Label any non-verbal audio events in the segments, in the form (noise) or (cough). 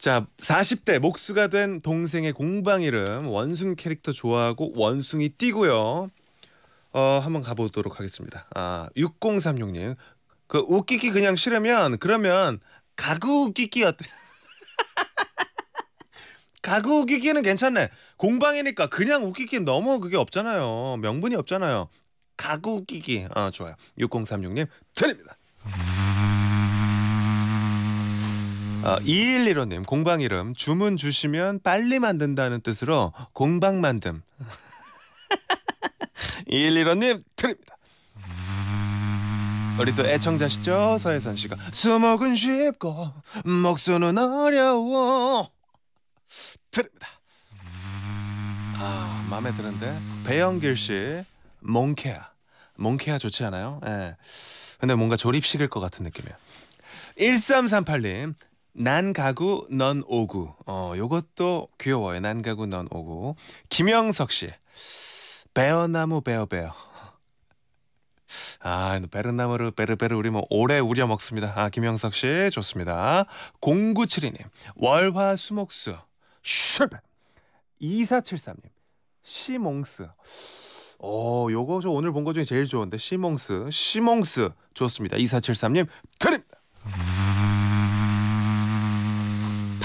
자, 40대 목수가 된 동생의 공방 이름 원숭이 캐릭터 좋아하고 원숭이 띠고요. 어, 한번 가보도록 하겠습니다. 아, 6036님. 그 웃기기 그냥 싫으면 그러면 가구 웃기기 어때? (laughs) 가구 웃기기는 괜찮네. 공방이니까 그냥 웃기기 너무 그게 없잖아요. 명분이 없잖아요. 가구 웃기기. 아, 좋아요. 6036님 드립니다. 음. 어, 2115님 공방 이름 주문 주시면 빨리 만든다는 뜻으로 공방 만듦 2115님 (laughs) 드립니다 우리 또 애청자시죠 서혜선 씨가 수목은 쉽고 목수는 어려워 드립니다 아 마음에 드는데 배영길 씨 몽케아 몽케아 좋지 않아요? 예. 근데 뭔가 조립식일 것 같은 느낌이야 에 1338님 난 가구 넌 오구. 어, 요것도 귀여워요. 난 가구 넌 오구. 김영석 씨. 배어나무 베어베어 아, 베르나무를 베르베르 우리 뭐 오래 우려 먹습니다. 아, 김영석 씨 좋습니다. 0972님. 월화 수목수. 슈베. 2473님. 시몽스. 어, 요거 저 오늘 본거 중에 제일 좋은데 시몽스. 시몽스 좋습니다. 2473님 드림.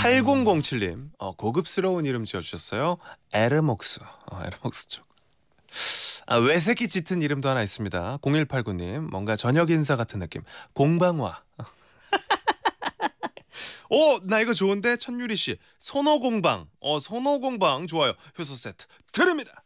8007님 어, 고급스러운 이름 지어주셨어요. 에르목스. 어, 에르목스 쪽. 아, 외색이 짙은 이름도 하나 있습니다. 0189님 뭔가 저녁 인사 같은 느낌. 공방화. 오, 어, 나 이거 좋은데 천유리 씨. 손오공방. 어, 손오공방 좋아요. 효소 세트 드립니다.